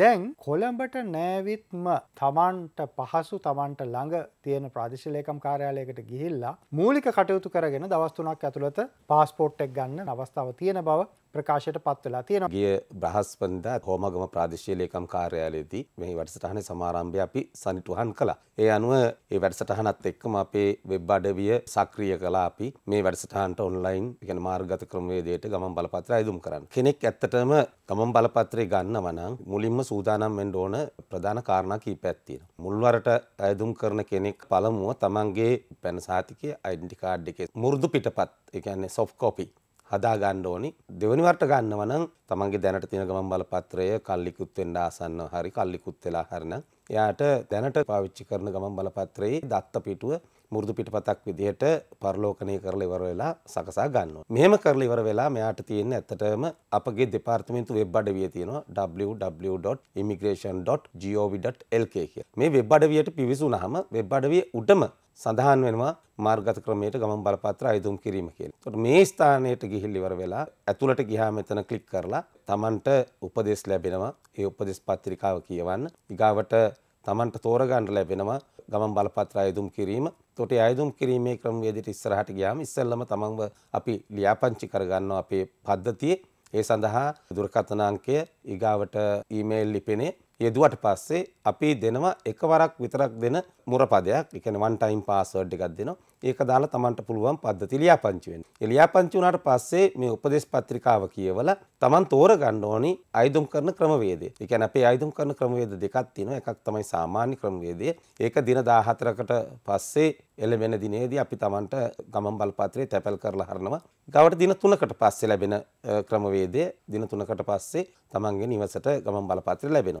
දැන් කොළඹට නෑවිත්ම තමන්ට පහසු තමන්ට ළඟ තියෙන ප්‍රාදිශලේකම් කාර්යාලයකට ගිහිල්ලා මූලික කටයුතු කරගෙන දවස්තුනක් ඇතුළත පාස්පෝට්ටෙක් ගන්න අවස්ථාව තියෙන බව ප්‍රකාශයට පත්වෙලා තියෙන ගිය බ්‍රහස්පන්දා හෝමගම ප්‍රාදේශීයලේකම් කාර්යාලයේදී මෙහි වැඩසටහන සමාරම්භය අපි සනිටුහන් කළා. ඒ අනුව ඒ වැඩසටහනත් එක්කම අපේ වෙබ් අඩවිය සක්‍රිය කළා අපි මේ වැඩසටහනට ඔන්ලයින් කියන මාර්ගගත ක්‍රමවේදයට ගමන් බලපත්‍ර අයදුම් කරන්න. කෙනෙක් ඇත්තටම ගමන් බලපත්‍රය ගන්නවනම් මුලින්ම සූදානම් වෙන්න ඕන ප්‍රධාන කාරණා කීපයක් තියෙනවා. මුල්වරට අයදුම් කරන කෙනෙක් පළමුව තමන්ගේ පැන සහතිකයේ ඩෙන්ටි කාඩ් එකේ මුරුදු පිටපත්, ඒ කියන්නේ සොෆ්ට් කොපි හදා ගන්න ඕනි. දෙවෙනි වරට ගන්නව නම් තමන්ගේ දැනට තියෙන ගමන් බලපත්‍රය කල්ලිකුත් වෙන්න ආසන්න හරි කල්ලිකුත් වෙලා හරින එයාට දැනට පාවිච්චි කරන ගමන් බලපත්‍රයේ දත්ත පිටුව මුරුදු පිටපතක් විදිහට පරිලෝකණය කරලා ඉවර වෙලා සකසා ගන්නවා. මෙහෙම කරලා ඉවර වෙලා මෙයාට තියෙන ඇත්තටම අපගේ දෙපාර්තමේන්තු වෙබ් අඩවිය තියෙනවා www.immigration.gov.lk කියලා. මේ වෙබ් අඩවියට පිවිසුනහම වෙබ් අඩවිය උඩම සඳහන් වෙනවා මාර්ගත ක්‍රමයට ගමන් බලපත්‍ර අයදුම් කිරීම කියලා. ඒතකොට මේ ස්ථානයට ගිහිල් ඉවර වෙලා ඇතුළට ගියාම එතන ක්ලික් කරලා Tamanට උපදෙස් ලැබෙනවා. ඒ උපදෙස් පත්‍රිකාව කියවන්න. ඊගාවට Tamanට තෝරගන්න ලැබෙනවා ගමන් බලපත්‍ර අයදුම් කිරීම. ඒතකොට අයදුම් කිරීමේ ක්‍රමවේදයට ඉස්සරහට ගියාම ඉස්සෙල්ලම Tamanව අපි ලියාපදිංචි කරගන්නවා අපේ පද්ධතියේ. ඒ සඳහා දුරකථන අංකය ඊගාවට ඊමේල් ලිපිනේ යෙදුවට පස්සේ අපි දෙනවා එකවරක් විතරක් දෙන මුරපදයක් එකන වන් ටයිම් පාස්වර්ඩ් එකක් දෙනවා ඒක දාලා තමන්ට පුළුවන් පද්ධති ලියාපංචි වෙන්න. ඒ ලියාපංචි වුණාට පස්සේ මේ උපදේශ පත්‍රිකාව කියවලා තමන් තෝරගන්න ඕනි අයිදුම් කරන ක්‍රමවේදය. ඒ කියන්නේ අපේ අයිදුම් කරන ක්‍රමවේද දෙකක් තියෙනවා. එකක් තමයි සාමාන්‍ය ක්‍රමවේදය. ඒක දින 14කට පස්සේ එළවෙන දිනේදී අපි තමන්ට ගමන් බලපත්‍රය තැපැල් කරලා හරනවා. ගවට දින 3කට පස්සේ ලැබෙන ක්‍රමවේදය දින 3කට පස්සේ තමන්ගේ නිවසට ගමන් බලපත්‍රය ලැබෙනවා.